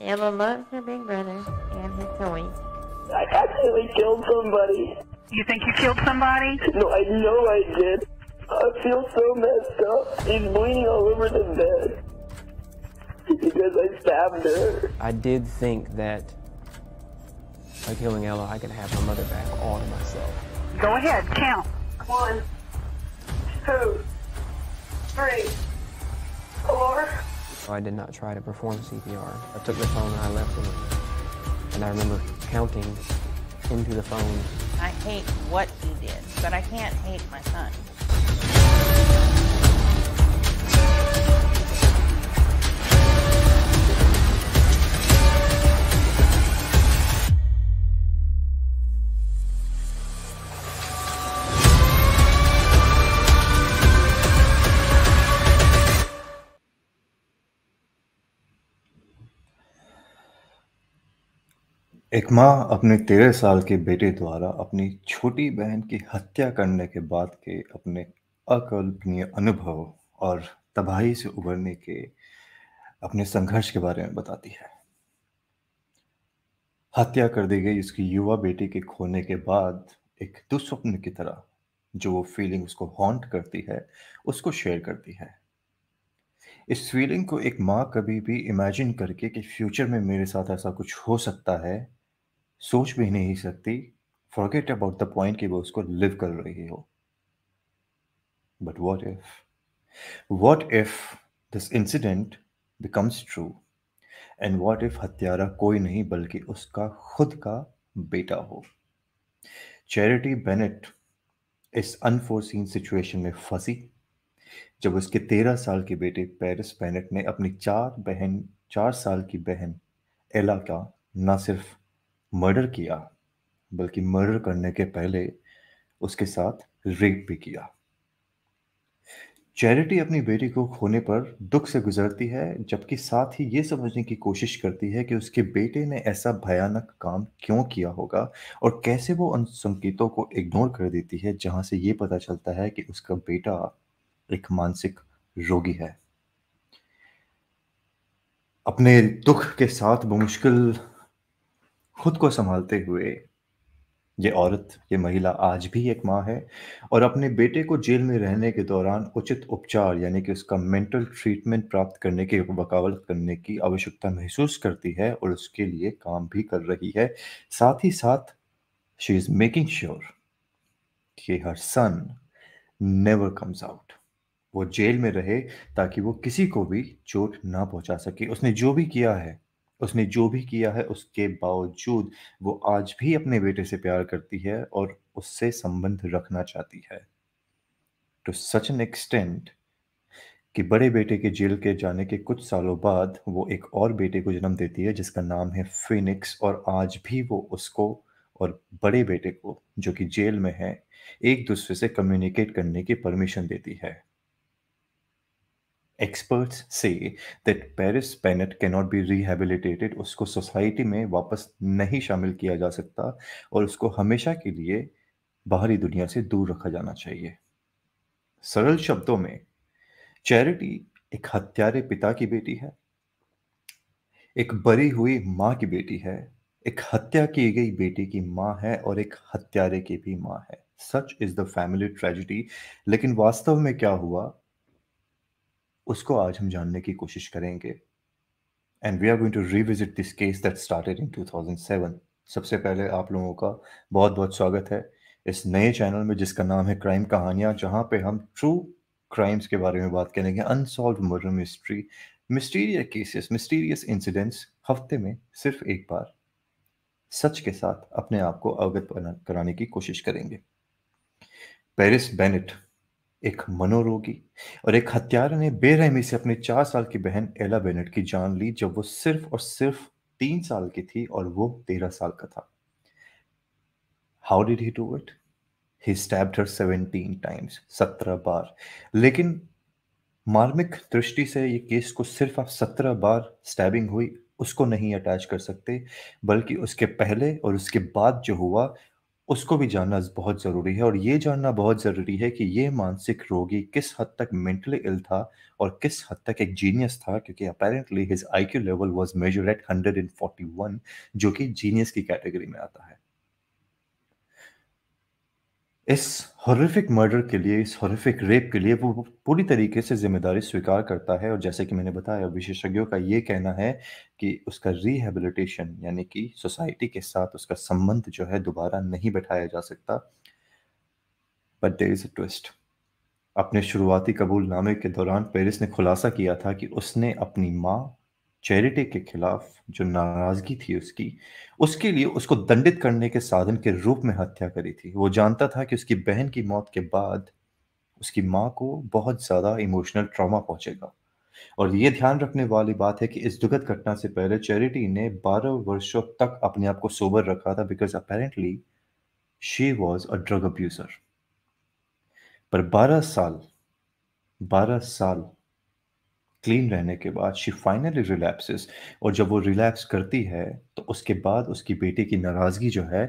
Emma loves her big brother and his toy. I accidentally killed somebody. You think you killed somebody? No, I know I did. I feel so messed up. He's bleeding all over the bed. Because I stabbed her. I did think that by killing Ella, I could have my mother back all to myself. Go ahead, count. One, two, three, four. I did not try to perform CPR. I took the phone and I left the room. And I remember counting into the phone. I hate what he did, but I can't hate my son. एक माँ अपने तेरह साल के बेटे द्वारा अपनी छोटी बहन की हत्या करने के बाद के अपने अकल्पनीय अनुभव और तबाही से उबरने के अपने संघर्ष के बारे में बताती है। हत्या कर दी गई उसकी युवा बेटी के खोने के बाद एक दुस्वप्न की तरह जो वो फीलिंग उसको हॉन्ट करती है, उसको शेयर करती है। इस फीलिंग को एक माँ कभी भी इमेजिन करके कि फ्यूचर में मेरे साथ ऐसा कुछ हो सकता है सोच भी नहीं सकती फॉरगेट अबाउट द पॉइंट कि वो उसको लिव कर रही हो but what if what if this incident becomes true and what if हत्यारा कोई नहीं बल्कि उसका खुद का बेटा हो चैरिटी बेनेट इस अनफोर्सिन सिचुएशन में फंसी जब उसके तेरह साल के बेटे पेरिस बेनेट ने अपनी चार बहन चार साल की बहन एला का न सिर्फ मर्डर किया बल्कि मर्डर करने के पहले उसके साथ रेप भी किया चैरिटी अपनी बेटी को खोने पर दुख से गुजरती है जबकि साथ ही ये समझने की कोशिश करती है कि उसके बेटे ने ऐसा भयानक काम क्यों किया होगा और कैसे वो उन संकेतों को इग्नोर कर देती है जहां से ये पता चलता है कि उसका बेटा एक मानसिक रोगी है अपने दुख के साथ बमुश्किल खुद को संभालते हुए ये औरत ये महिला आज भी एक माँ है और अपने बेटे को जेल में रहने के दौरान उचित उपचार यानी कि उसका मेंटल ट्रीटमेंट प्राप्त करने की बकावल करने की आवश्यकता महसूस करती है और उसके लिए काम भी कर रही है साथ ही साथ शी इज मेकिंग श्योर कि her son never comes out वो जेल में रहे ताकि वो किसी को भी चोट ना पहुंचा सके उसने जो भी किया है उसने जो भी किया है उसके बावजूद वो आज भी अपने बेटे से प्यार करती है और उससे संबंध रखना चाहती है टू सच एन एक्सटेंट कि बड़े बेटे के जेल के जाने के कुछ सालों बाद वो एक और बेटे को जन्म देती है जिसका नाम है फिनिक्स और आज भी वो उसको और बड़े बेटे को जो कि जेल में है एक दूसरे से कम्युनिकेट करने की परमिशन देती है एक्सपर्ट्स से that Paris Pennett can not be rehabilitated उसको सोसाइटी में वापस नहीं शामिल किया जा सकता और उसको हमेशा के लिए बाहरी दुनिया से दूर रखा जाना चाहिए सरल शब्दों में चैरिटी एक हत्यारे पिता की बेटी है एक बरी हुई माँ की बेटी है एक हत्या की गई बेटी की माँ है और एक हत्यारे की भी माँ है such is the family tragedy लेकिन वास्तव में क्या हुआ उसको आज हम जानने की कोशिश करेंगे and we are going to revisit this case that started in 2007 सबसे पहले आप लोगों का बहुत बहुत स्वागत है इस नए चैनल में जिसका नाम है क्राइम कहानियां जहां पे हम ट्रू क्राइम्स के बारे में बात करेंगे unsolved murder mystery mysterious cases mysterious incidents हफ्ते में सिर्फ एक बार सच के साथ अपने आप को अवगत कराने की कोशिश करेंगे पेरिस बेनेट एक मनोरोगी और एक हत्यारे ने बेरहमी से अपनी चार साल की बहन एला बेनेट की जान ली जब वो सिर्फ और सिर्फ तीन साल की थी और वो तेरह साल का था how did he do it he stabbed her seventeen times सत्रह बार लेकिन मार्मिक दृष्टि से ये केस को सिर्फ आप सत्रह बार स्टैबिंग हुई उसको नहीं अटैच कर सकते बल्कि उसके पहले और उसके बाद जो हुआ उसको भी जानना बहुत ज़रूरी है और ये जानना बहुत ज़रूरी है कि ये मानसिक रोगी किस हद तक मेंटली इल था और किस हद तक एक जीनियस था क्योंकि apparently his IQ level was measured at 141 जो कि जीनियस की कैटेगरी में आता है इस हॉरिफिक मर्डर के लिए इस हॉरिफिक रेप के लिए वो पूरी तरीके से जिम्मेदारी स्वीकार करता है और जैसे कि मैंने बताया विशेषज्ञों का ये कहना है कि उसका रिहेबिलिटेशन यानी कि सोसाइटी के साथ उसका संबंध जो है दोबारा नहीं बैठाया जा सकता but there is a twist अपने शुरुआती कबूलनामे के दौरान पेरिस ने खुलासा किया था कि उसने अपनी माँ चैरिटी के खिलाफ जो नाराजगी थी उसकी उसके लिए उसको दंडित करने के साधन के रूप में हत्या करी थी वो जानता था कि उसकी बहन की मौत के बाद उसकी माँ को बहुत ज़्यादा इमोशनल ट्रॉमा पहुंचेगा और ये ध्यान रखने वाली बात है कि इस दुखद घटना से पहले चैरिटी ने 12 वर्षों तक अपने आप को सोबर रखा था because apparently she was a drug abuser पर 12 साल 12 साल क्लीन रहने के बाद शी फाइनली रिलैप्सिस और जब वो रिलैक्स करती है तो उसके बाद उसकी बेटी की नाराजगी जो है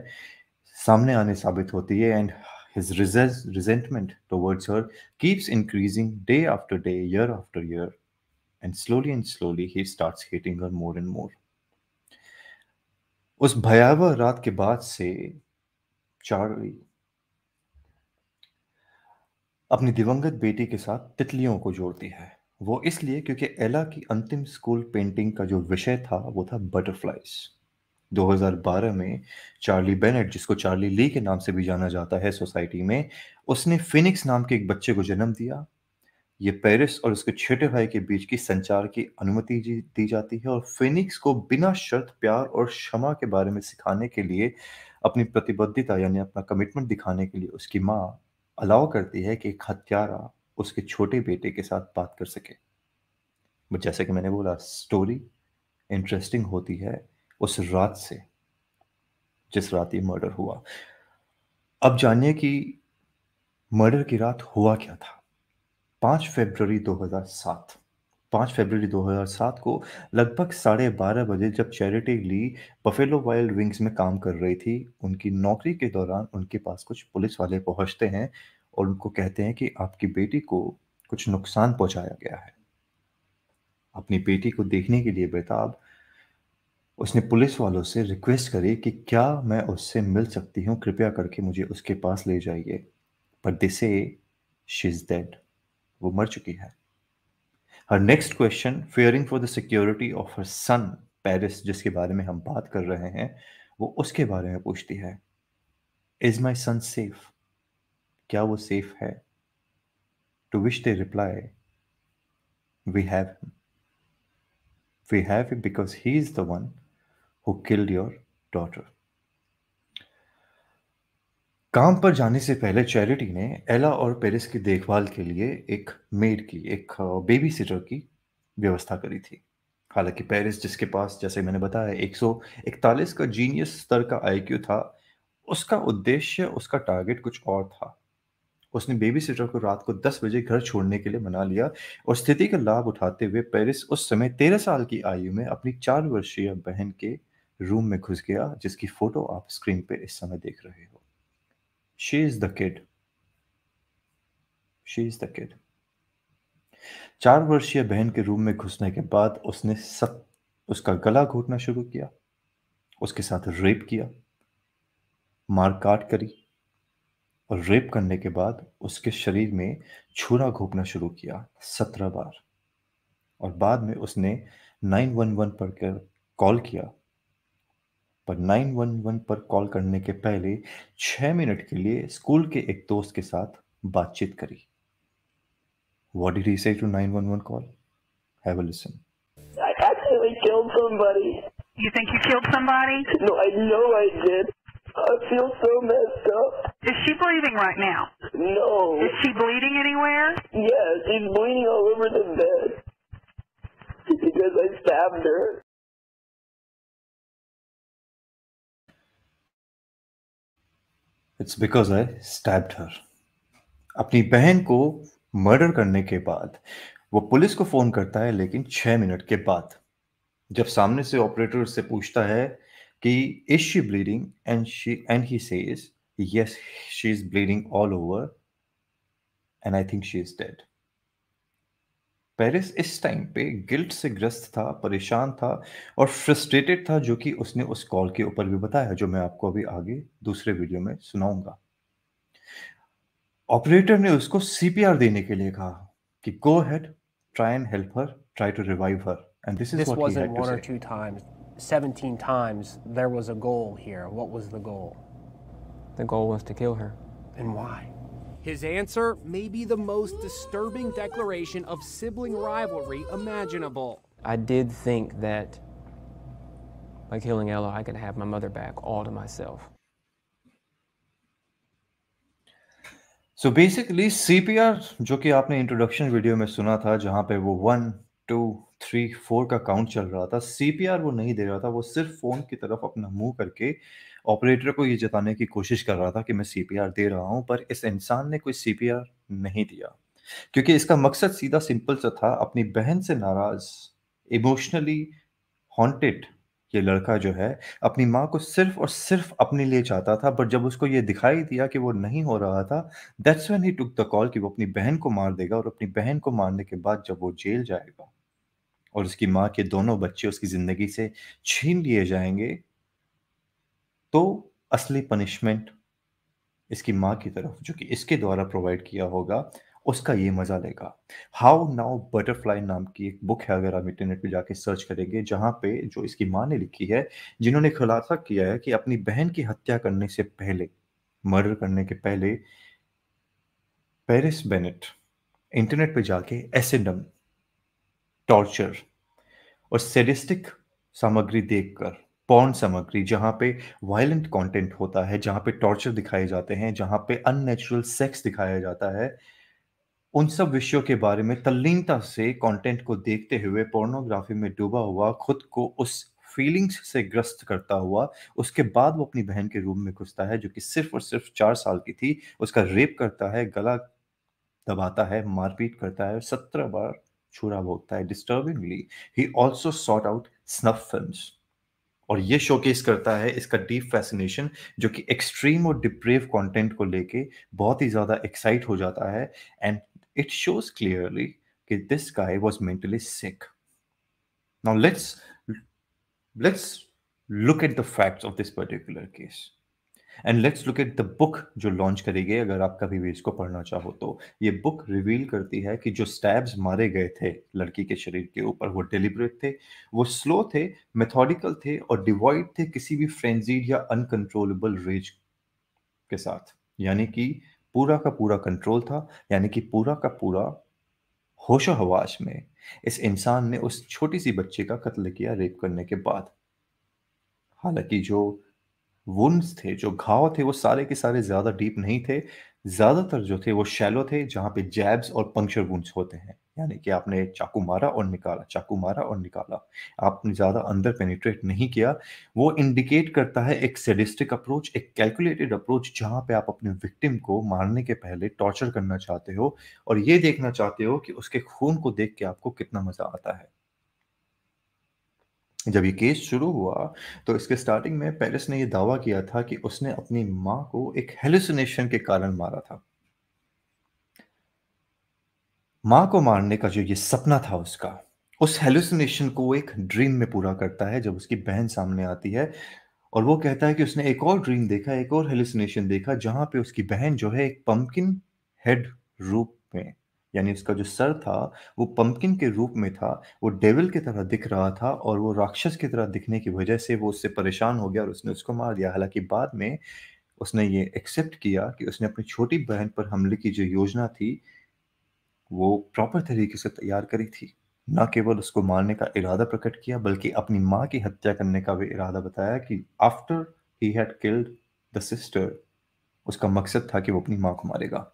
सामने आने साबित होती है and his resentment towards her keeps increasing day after day year after year and slowly and slowly he starts hating her more and more उस भयावह रात के बाद से चार्ली अपनी दिवंगत बेटी के साथ तितलियों को जोड़ती है वो इसलिए क्योंकि एला की अंतिम स्कूल पेंटिंग का जो विषय था वो था बटरफ्लाइज 2012 में चार्ली बेनेट जिसको चार्ली ली के नाम से भी जाना जाता है सोसाइटी में उसने फिनिक्स नाम के एक बच्चे को जन्म दिया ये पेरिस और उसके छोटे भाई के बीच की संचार की अनुमति दी जाती है और फिनिक्स को बिना शर्त प्यार और क्षमा के बारे में सिखाने के लिए अपनी प्रतिबद्धता यानी अपना कमिटमेंट दिखाने के लिए उसकी माँ अलाउ करती है कि एक हत्यारा उसके छोटे बेटे के साथ बात कर सके बट जैसे कि मैंने बोला स्टोरी इंटरेस्टिंग होती है उस रात से जिस रात ये मर्डर हुआ अब जानिए कि मर्डर की रात हुआ क्या था 5 फरवरी 2007 5 फरवरी 2007 को लगभग साढ़े बारह बजे जब Charity Lee Buffalo Wild Wings में काम कर रही थी उनकी नौकरी के दौरान उनके पास कुछ पुलिस वाले पहुंचते हैं और उनको कहते हैं कि आपकी बेटी को कुछ नुकसान पहुंचाया गया है अपनी बेटी को देखने के लिए बेताब उसने पुलिस वालों से रिक्वेस्ट करी कि क्या मैं उससे मिल सकती हूँ कृपया करके मुझे उसके पास ले जाइए पर दिस इज डेड वो मर चुकी है her next question fearing for the security of her son Paris जिसके बारे में हम बात कर रहे हैं वो उसके बारे में पूछती है इज माई सन सेफ क्या वो सेफ है to which they reply we have him we have him because he is the one who killed your daughter काम पर जाने से पहले चैरिटी ने एला और पेरिस की देखभाल के लिए एक मेड की एक बेबी सिटर की व्यवस्था करी थी हालांकि पेरिस जिसके पास जैसे मैंने बताया 141 का जीनियस स्तर का आईक्यू था उसका उद्देश्य उसका टारगेट कुछ और था उसने बेबी सिटर को रात को 10 बजे घर छोड़ने के लिए मना लिया और स्थिति का लाभ उठाते हुए पेरिस उस समय 13 साल की आयु में अपनी चार वर्षीय बहन के रूम में घुस गया जिसकी फोटो आप स्क्रीन पे इस समय देख रहे हो she is the kid she is the kid चार वर्षीय बहन के रूम में घुसने के बाद उसने सत, उसका गला घोटना शुरू किया उसके साथ रेप किया मारकाट करी और रेप करने के बाद उसके शरीर में छुरा घोपना शुरू किया सत्रह बार और बाद में उसने 911 पर कॉल किया पर 911 पर कॉल करने के पहले छह मिनट के लिए स्कूल के एक दोस्त के साथ बातचीत करी what did you to nine one one call है a think you killed somebody? No, I know I did. I feel so messed up. Is she bleeding right now? No. Is she bleeding anywhere? Yes, she's bleeding all over the bed because I stabbed her. It's because I stabbed her अपनी बहन को murder करने के बाद वो police को phone करता है लेकिन छह मिनट के बाद जब सामने से ऑपरेटर से पूछता है कि is she bleeding and she and he he yes she is bleeding all over and I think she is dead Paris इस टाइम पे गिल्ट से ग्रस्त था परेशान था और फ्रस्ट्रेटेड था जो कि उसने उस कॉल के ऊपर भी बताया जो मैं आपको अभी आगे दूसरे वीडियो में सुनाऊंगा ऑपरेटर ने उसको सीपीआर देने के लिए कहा कि go ahead try and help her try to revive her and this is what he had to times 17 times there was a goal here. What was the goal? The goal was to kill her. And why? His answer may be the most disturbing declaration of sibling rivalry imaginable. I did think that by killing Ella, I could have my mother back all to myself. So basically, CPR, P R जो video, आपने introduction video में one, two, three four का count चल रहा था CPR वो नहीं दे रहा था वो सिर्फ फोन की तरफ अपना मुंह करके ऑपरेटर को ये जताने की कोशिश कर रहा था कि मैं सीपीआर दे रहा हूँ पर इस इंसान ने कोई सीपीआर नहीं दिया क्योंकि इसका मकसद सीधा सिंपल सा था अपनी बहन से नाराज इमोशनली हॉन्टेड ये लड़का जो है अपनी माँ को सिर्फ और सिर्फ अपने लिए चाहता था बट जब उसको ये दिखाई दिया कि वो नहीं हो रहा था that's when he took the call कि वो अपनी बहन को मार देगा और अपनी बहन को मारने के बाद जब वो जेल जाएगा और उसकी माँ के दोनों बच्चे उसकी ज़िंदगी से छीन लिए जाएंगे तो असली पनिशमेंट इसकी माँ की तरफ जो कि इसके द्वारा प्रोवाइड किया होगा उसका ये मज़ा लेगा हाउ नाउ बटरफ्लाई नाम की एक बुक है अगर आप इंटरनेट पे जाके सर्च करेंगे जहाँ पे जो इसकी माँ ने लिखी है जिन्होंने खुलासा किया है कि अपनी बहन की हत्या करने से पहले मर्डर करने के पहले पेरिस बेनेट इंटरनेट पे जाके एसेडम टॉर्चर और सेडिस्टिक सामग्री देखकर पॉन सामग्री जहां पे वायलेंट कंटेंट होता है जहां पे टॉर्चर दिखाए जाते हैं जहां पे अननेचुरल सेक्स दिखाया जाता है उन सब विषयों के बारे में तल्लीनता से कंटेंट को देखते हुए पोर्नोग्राफी में डूबा हुआ खुद को उस फीलिंग्स से ग्रस्त करता हुआ उसके बाद वो अपनी बहन के रूम में घुसता है जो कि सिर्फ और सिर्फ चार साल की थी उसका रेप करता है गला दबाता है मारपीट करता है सत्रह बार Chura Bhokta. Disturbingly, he also sought out snuff films. और ये शोकेस करता है इसका डीप फैसिनेशन जो कि एक्सट्रीम और डिप्रेव कंटेंट को लेके बहुत ही ज़्यादा एक्साइट हो जाता है एंड इट शोज क्लियरली कि this guy was mentally sick now let's let's look at the facts of this particular case. And let's look at the book जो लॉन्च करी गई अगर आप कभी भी इसको पढ़ना चाहो तो ये बुक रिवील करती है कि जो स्टैब्स मारे गए थे लड़की के शरीर के ऊपर वो डिलीबरेट थे वो स्लो थे मेथोडिकल थे और डिवॉइड थे किसी भी फ्रेंजीड या अनकंट्रोलेबल रेज के साथ यानी कि पूरा का पूरा कंट्रोल था यानी कि पूरा का पूरा होशो हवाश में इस इंसान ने उस छोटी सी बच्चे का कत्ल किया रेप करने के बाद हालांकि जो वुंड्स थे जो घाव थे वो सारे के सारे ज़्यादा डीप नहीं थे ज़्यादातर जो थे वो शैलो थे जहां पे जैब्स और पंक्चर वुंड्स होते हैं यानी कि आपने चाकू मारा और निकाला चाकू मारा और निकाला आपने ज़्यादा अंदर पेनिट्रेट नहीं किया वो इंडिकेट करता है एक सेडिस्टिक अप्रोच एक कैलकुलेटेड अप्रोच जहां पे आप अपने विक्टिम को मारने के पहले टॉर्चर करना चाहते हो और ये देखना चाहते हो कि उसके खून को देख के आपको कितना मज़ा आता है जब ये केस शुरू हुआ तो इसके स्टार्टिंग में पेरिस ने ये दावा किया था कि उसने अपनी माँ को एक हेलुसिनेशन के कारण मारा था माँ को मारने का जो ये सपना था उसका उस हेलुसिनेशन को एक ड्रीम में पूरा करता है जब उसकी बहन सामने आती है और वो कहता है कि उसने एक और ड्रीम देखा एक और हेलुसिनेशन देखा जहां पे उसकी बहन जो है एक पंपकिन हेड रूप यानी उसका जो सर था वो पंपकिन के रूप में था वो डेविल की तरह दिख रहा था और वो राक्षस की तरह दिखने की वजह से वो उससे परेशान हो गया और उसने उसको मार दिया हालांकि बाद में उसने ये एक्सेप्ट किया कि उसने अपनी छोटी बहन पर हमले की जो योजना थी वो प्रॉपर तरीके से तैयार करी थी न केवल उसको मारने का इरादा प्रकट किया बल्कि अपनी माँ की हत्या करने का भी इरादा बताया कि after he had killed the sister उसका मकसद था कि वो अपनी माँ को मारेगा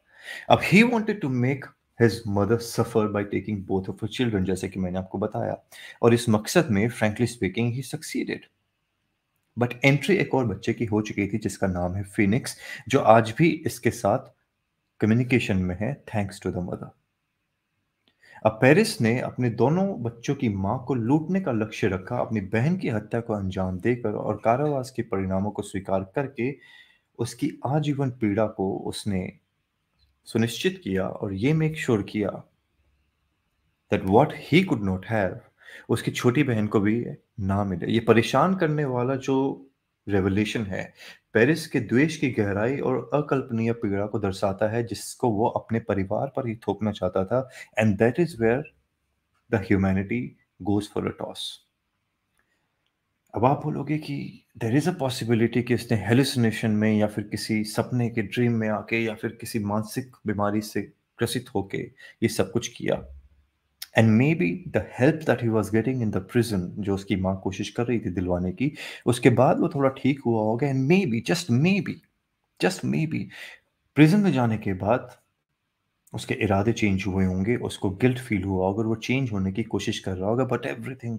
अब he wanted to make his mother suffer by taking both of children जैसे कि मैंने आपको बताया और इस मकसद में frankly speaking he succeeded but entry एक और बच्चे की हो चुकी थी जिसका नाम है फिनिक्स जो आज भी इसके साथ कम्युनिकेशन में है थैंक्स टू द मदर अब पेरिस ने अपने दोनों बच्चों की मां को लूटने का लक्ष्य रखा अपनी बहन की हत्या को अंजाम देकर और कारावास के परिणामों को स्वीकार करके उसकी आजीवन पीड़ा को उसने सुनिश्चित किया और ये मेक श्योर किया that what he could not have उसकी छोटी बहन को भी ना मिले ये परेशान करने वाला जो रेवल्यूशन है पेरिस के द्वेष की गहराई और अकल्पनीय पीड़ा को दर्शाता है जिसको वो अपने परिवार पर ही थोपना चाहता था and that is where the humanity goes for a toss अब आप बोलोगे कि देर इज़ अ पॉसिबिलिटी कि उसने हेलुसिनेशन में या फिर किसी सपने के ड्रीम में आके या फिर किसी मानसिक बीमारी से ग्रसित होके ये सब कुछ किया and maybe the help that he was getting in the prison जो उसकी माँ कोशिश कर रही थी दिलवाने की उसके बाद वो थोड़ा ठीक हुआ होगा and maybe just maybe just maybe prison में जाने के बाद उसके इरादे चेंज हुए होंगे उसको गिल्ट फील हुआ होगा और वो चेंज होने की कोशिश कर रहा होगा but everything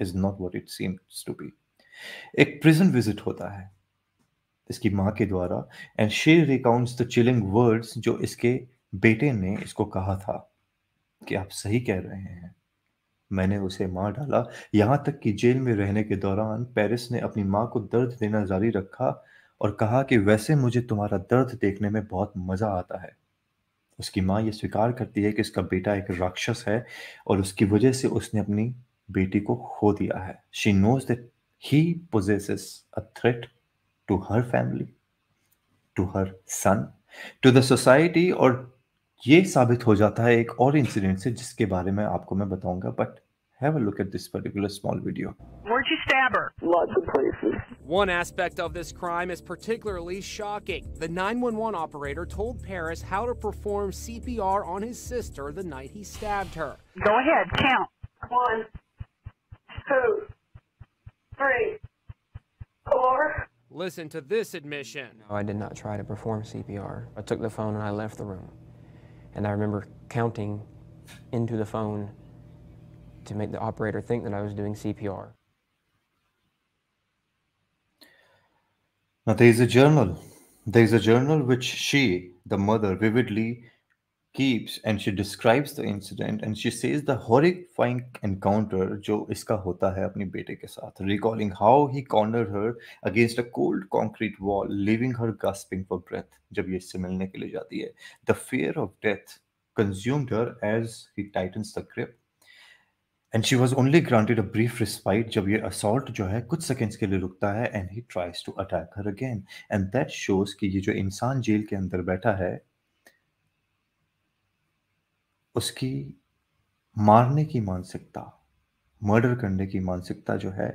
is not what it seems to be एक प्रिजन विजिट होता है इसकी माँ के द्वारा एंड शेर रिकाउंट्स द चिलिंग वर्ड्स जो इसके बेटे ने इसको कहा था कि आप सही कह रहे हैं मैंने उसे मार डाला यहां तक कि जेल में रहने के दौरान पेरिस ने अपनी माँ को दर्द देना जारी रखा और कहा कि वैसे मुझे तुम्हारा दर्द देखने में बहुत मज़ा आता है उसकी माँ यह स्वीकार करती है कि उसका बेटा एक राक्षस है और उसकी वजह से उसने अपनी बेटी को खो दिया है she knows that he possesses a threat to her family to her son to the society और ये साबित हो जाता है एक और इंसिडेंट से जिसके बारे में आपको मैं बताऊंगा but Have a look at this particular small video. Where'd you stab her? Lots of places. One aspect of this crime is particularly shocking. The 911 operator told Paris how to perform CPR on his sister the night he stabbed her. Go ahead, count. One, two, three, four. Listen to this admission. No, I did not try to perform CPR. I took the phone and I left the room. And I remember counting into the phone to make the operator think that I was doing CPR. Now, there is a journal. There is a journal which she, the mother, vividly keeps and she describes the incident and she says the horrifying encounter jo iska hota hai अपने bete ke साथ recalling how he cornered her against a cold concrete wall leaving her gasping for breath jab ye isse milne ke liye jati hai. the fear of death consumed her as he tightens the grip and she was only granted a brief respite jab ye assault jo hai kuch seconds ke liye rukta hai and he tries to attack her again and that shows ki ye jo insaan jail ke andar baitha hai उसकी मारने की मानसिकता murder करने की मानसिकता जो है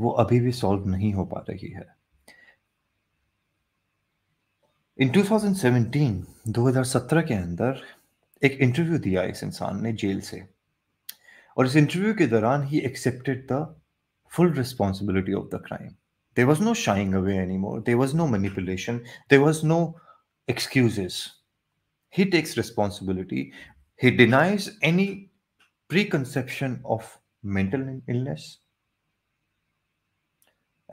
वो अभी भी सॉल्व नहीं हो पा रही है इन 2017 2017 के अंदर एक इंटरव्यू दिया इस इंसान ने जेल से और इस इंटरव्यू के दौरान he accepted the full responsibility of the crime was no shying away any more there was no manipulation there was no excuses he takes responsibility He denies any preconception of mental illness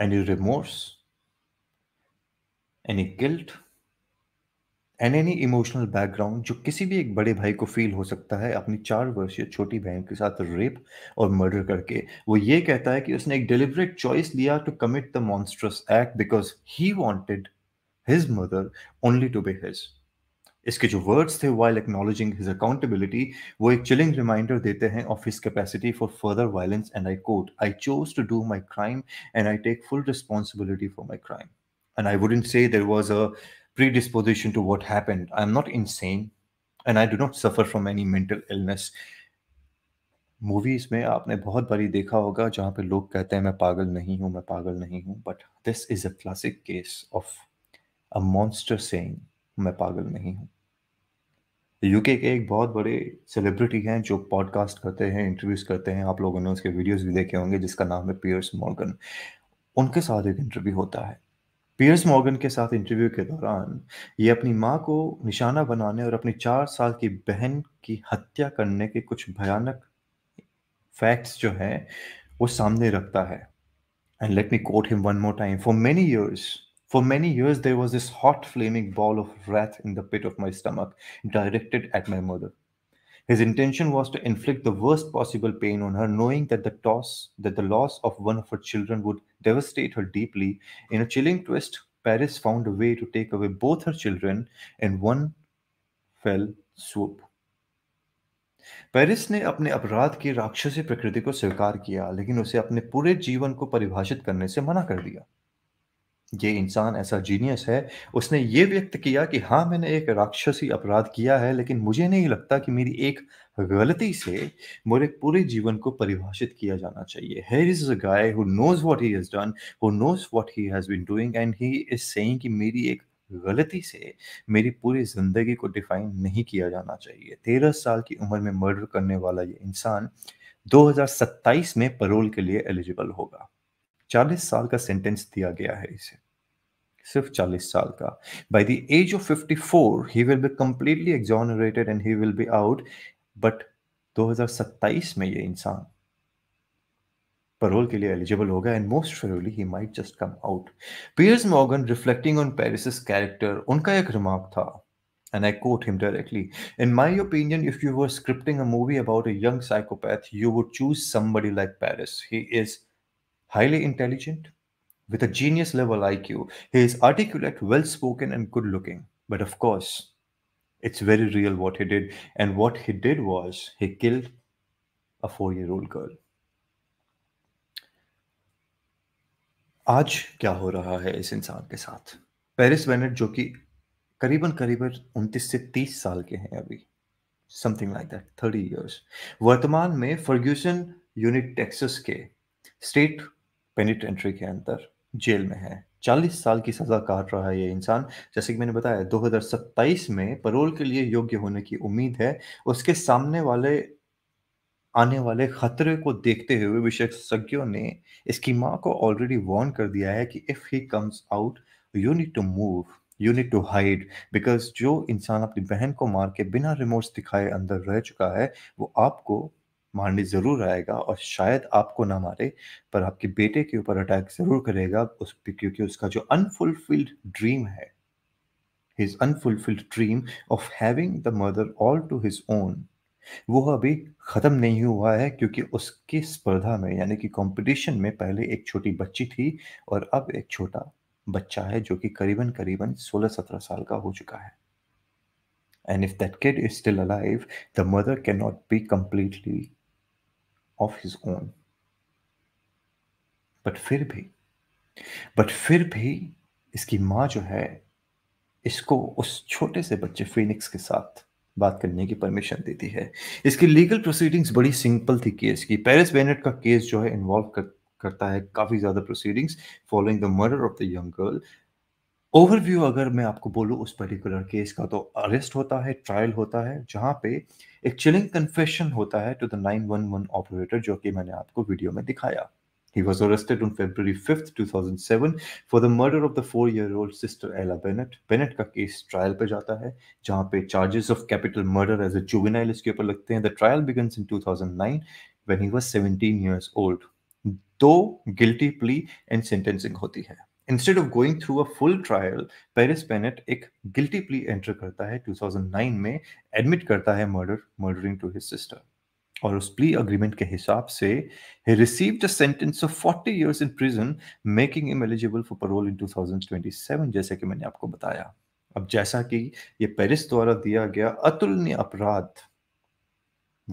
any remorse, any guilt, and any emotional background जो किसी भी एक बड़े भाई को feel हो सकता है अपनी चार वर्षीय छोटी बहन के साथ रेप और मर्डर करके वो ये कहता है कि उसने एक डिलिबरेट चॉइस लिया to commit the monstrous act because he wanted his mother only to be his इसके जो वर्ड्स थे वाइल एक्नोलॉजिंग हिज अकाउंटेबिलिटी वो एक चिलिंग रिमाइंडर देते हैं of his capacity for further violence and I quote I chose to do my crime and I take full responsibility for my crime and I wouldn't say there was a predisposition to what to I am not in insane and I do not suffer from any mental illness movies में आपने बहुत बारी देखा होगा जहां पे लोग कहते हैं मैं पागल नहीं हूं मैं पागल नहीं हूं but this is a classic case of a monster saying मैं पागल नहीं हूँ यूके के एक बहुत बड़े सेलिब्रिटी हैं जो पॉडकास्ट करते हैं इंटरव्यूज़ करते हैं आप लोगों ने उसके वीडियोस भी देखे होंगे जिसका नाम है पियर्स मॉर्गन उनके साथ एक इंटरव्यू होता है पियर्स मॉर्गन के साथ इंटरव्यू के दौरान ये अपनी माँ को निशाना बनाने और अपनी चार साल की बहन की हत्या करने के कुछ भयानक फैक्ट्स जो हैं वो सामने रखता है and let me quote him one more time for many years For many years, there was this hot, flaming ball of wrath in the pit of my stomach, directed at my mother. His intention was to inflict the worst possible pain on her, knowing that the toss, that the loss of one of her children would devastate her deeply. In a chilling twist, Paris found a way to take away both her children in one fell swoop. Paris ने अपने अपराध की राक्षसी प्रकृति को स्वीकार किया लेकिन उसे अपने पूरे जीवन को परिभाषित करने से मना कर दिया ये इंसान ऐसा जीनियस है उसने ये व्यक्त किया कि हाँ मैंने एक राक्षसी अपराध किया है लेकिन मुझे नहीं लगता कि मेरी एक गलती से मेरे पूरे जीवन को परिभाषित किया जाना चाहिए here is a guy who knows what he has done who knows what he has been doing and he is saying कि मेरी एक गलती से मेरी पूरी जिंदगी को डिफाइन नहीं किया जाना चाहिए तेरह साल की उम्र में मर्डर करने वाला ये इंसान 2027 में परोल के लिए एलिजिबल होगा 40 साल का सेंटेंस दिया गया है इसे सिर्फ 40 साल का by the age of 54 he will be completely exonerated and he will be out but 2027 में ये इंसान के लिए एलिजिबल होगा and most favourably he might just come out Piers Morgan reflecting on Paris character उनका एक रिमार्क था and I quote him directly in my opinion if you were scripting a movie about a young psychopath, you would choose somebody like Paris. He is highly intelligent, with a genius level IQ. He is articulate, well spoken, and good looking. But of course, it's very real what he did. And what he did was he killed a four year old girl. आज क्या हो रहा है इस इंसान के साथ Paris Bennett जो कि करीबन करीबन 29 से 30 साल के हैं अभी समथिंग लाइक दैट 30 इयर्स वर्तमान में फर्ग्यूसन यूनिट टेक्सास के स्टेट पेनिटेंट्री के अंदर जेल में है चालीस साल की सजा काट रहा है ये इंसान जैसे कि मैंने बताया 2027 में परोल के लिए योग्य होने की उम्मीद है उसके सामने वाले आने वाले खतरे को देखते हुए विशेषज्ञों ने इसकी माँ को ऑलरेडी वार्न कर दिया है कि if he comes out you need to move you need to hide because जो इंसान अपनी बहन को मार के बिना रिमोर्स दिखाए अंदर रह चुका है वो आपको मारने ज़रूर आएगा और शायद आपको ना मारे पर आपके बेटे के ऊपर अटैक ज़रूर करेगा उस क्योंकि उसका जो अनफुलफिल्ड ड्रीम है his unfulfilled dream of having the mother all to his own वो अभी ख़त्म नहीं हुआ है क्योंकि उसके स्पर्धा में यानी कि कंपटीशन में पहले एक छोटी बच्ची थी और अब एक छोटा बच्चा है जो कि करीबन करीबन 16-17 साल का हो चुका है and if that kid is still alive the mother can not be completely of his own but फिर भी बट फिर भी इसकी माँ जो है इसको उस छोटे से बच्चे फिनिक्स के साथ बात करने की परमिशन देती है इसकी लीगल प्रोसीडिंग्स बड़ी सिंपल थी केस की पेरिस बेनेट का केस जो है इन्वॉल्व कर, करता है काफ़ी ज़्यादा proceedings following the murder of the young girl overview अगर मैं आपको बोलूं उस पर्टिकुलर केस का तो अरेस्ट होता है ट्रायल होता है जहां पे एक चिलिंग कन्फेशन होता है to the nine one one operator जो कि मैंने आपको वीडियो में दिखाया He was arrested on February 5th, 2007 for the murder of the four-year-old sister Ella Bennett. Bennett का केस ट्रायल पे जाता है जहाँ पे charges of capital murder as a juvenile इसके ऊपर लगते हैं. The trial begins in 2009 when he was 17 years old. दो guilty plea and sentencing होती है. Instead of going through a full trial Paris Bennett एक गिल्टी प्ली एंटर करता है 2009 में एडमिट करता है murder murdering to his sister और उस प्ली अग्रीमेंट के हिसाब से ही received a sentence of 40 years in prison making him eligible for parole in 2027 जैसे कि मैंने आपको बताया अब जैसा कि ये पेरिस द्वारा दिया गया अतुलनीय अपराध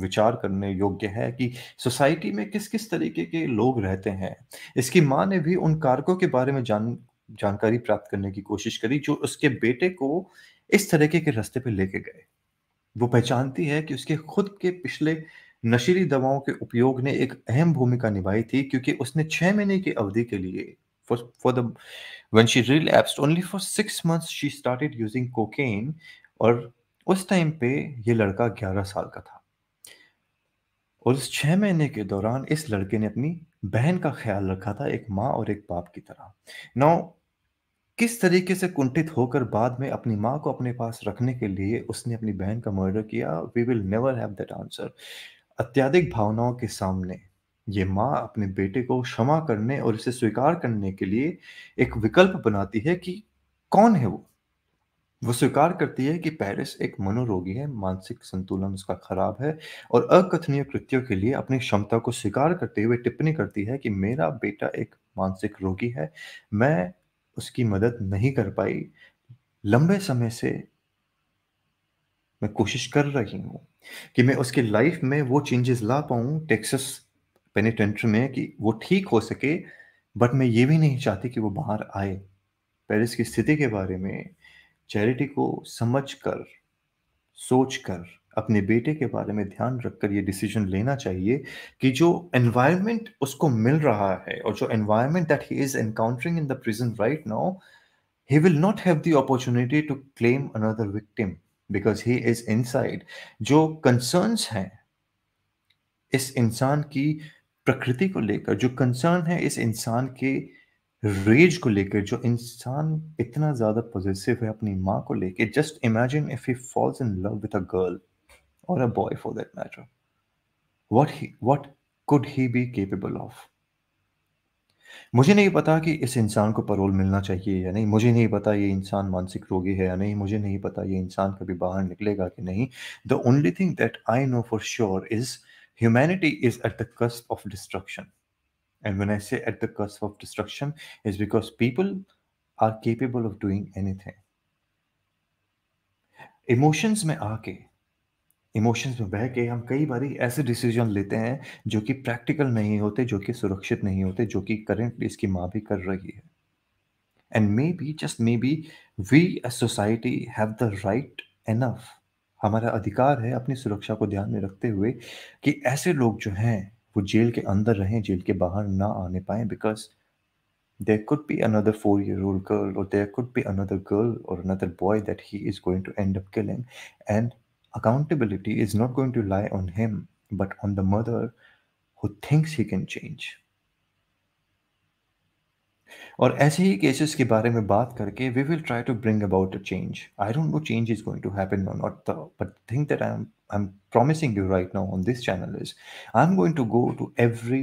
विचार करने योग्य है कि सोसाइटी में किस किस तरीके के लोग रहते हैं इसकी माँ ने भी उन कारकों के बारे में जान जानकारी प्राप्त करने की कोशिश करी जो उसके बेटे को इस तरीके के रास्ते पर लेके गए वो पहचानती है कि उसके खुद के पिछले नशीली दवाओं के उपयोग ने एक अहम भूमिका निभाई थी क्योंकि उसने छह महीने की अवधि के लिए और उस टाइम पे ये लड़का 11 साल का था और उस छह महीने के दौरान इस लड़के ने अपनी बहन का ख्याल रखा था एक माँ और एक बाप की तरह नौ किस तरीके से कुंठित होकर बाद में अपनी माँ को अपने पास रखने के लिए उसने अपनी बहन का मर्डर किया we will never have that answer अत्याधिक भावनाओं के सामने ये माँ अपने बेटे को क्षमा करने और इसे स्वीकार करने के लिए एक विकल्प बनाती है कि कौन है वो वो स्वीकार करती है कि पेरिस एक मनोरोगी है, मानसिक संतुलन उसका खराब है और अकथनीय कृत्यों के लिए अपनी क्षमता को स्वीकार करते हुए टिप्पणी करती है कि मेरा बेटा एक मानसिक रोगी है, मैं उसकी मदद नहीं कर पाई। लंबे समय से मैं कोशिश कर रही हूँ कि मैं उसके लाइफ में वो चेंजेस ला पाऊँ टेक्सस पेनिटेंट में कि वो ठीक हो सके बट मैं ये भी नहीं चाहती कि वो बाहर आए। पेरिस की स्थिति के बारे में चैरिटी को समझकर सोचकर अपने बेटे के बारे में ध्यान रखकर ये डिसीजन लेना चाहिए कि जो एनवायरनमेंट उसको मिल रहा है और जो environment that he is encountering in the prison right now he will not have the opportunity to claim another victim because he is inside जो कंसर्न्स हैं इस इंसान की प्रकृति को लेकर जो कंसर्न है इस इंसान के रेज को लेकर जो इंसान इतना ज्यादा पॉजिटिव है अपनी माँ को लेकर just imagine if he falls in love with a girl और a boy for that matter what he what could he be capable of मुझे नहीं पता कि इस इंसान को परोल मिलना चाहिए या नहीं मुझे नहीं पता ये इंसान मानसिक रोगी है या नहीं मुझे नहीं पता ये इंसान कभी बाहर निकलेगा कि नहीं the only thing that I know for sure is humanity is at the cusp of destruction And when I say at the cusp of destruction, is because people are capable of doing anything. Emotions में आके emotions में बह के हम कई बार ऐसे decision लेते हैं जो कि प्रैक्टिकल नहीं होते जो कि सुरक्षित नहीं होते जो कि करेंटली इसकी माँ भी कर रही है and maybe just maybe we as society have the right enough हमारा अधिकार है अपनी सुरक्षा को ध्यान में रखते हुए कि ऐसे लोग जो हैं वो जेल के अंदर रहें जेल के बाहर ना आने पाए because there could be another four year old girl और there could be another girl और another boy that he is going to end up killing and accountability is not going to lie on him but on the mother who thinks he can change और ऐसे ही cases के बारे में बात करके we will try to bring about a change I don't know change is going to happen no not but think that I am I am promising you right now on this channel is I am going to go to every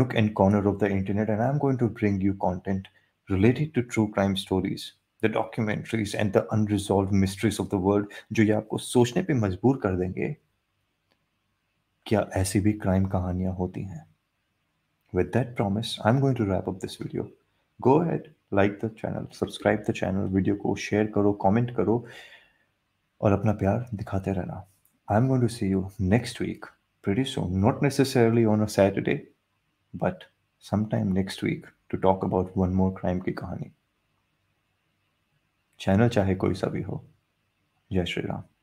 and corner of the internet and I am going to bring you content related to true crime stories the documentaries and the unresolved mysteries of the world जो ये आपको सोचने पर मजबूर कर देंगे क्या ऐसी भी क्राइम कहानियां होती हैं with that promise I am going to wrap up this video go ahead like the channel subscribe the channel video को शेयर करो कॉमेंट करो और अपना प्यार दिखाते रहना I am going to see you next week pretty so not necessarily on a Saturday but sometime next week to talk about one more crime की कहानी चैनल चाहे कोई सा भी हो जय श्री राम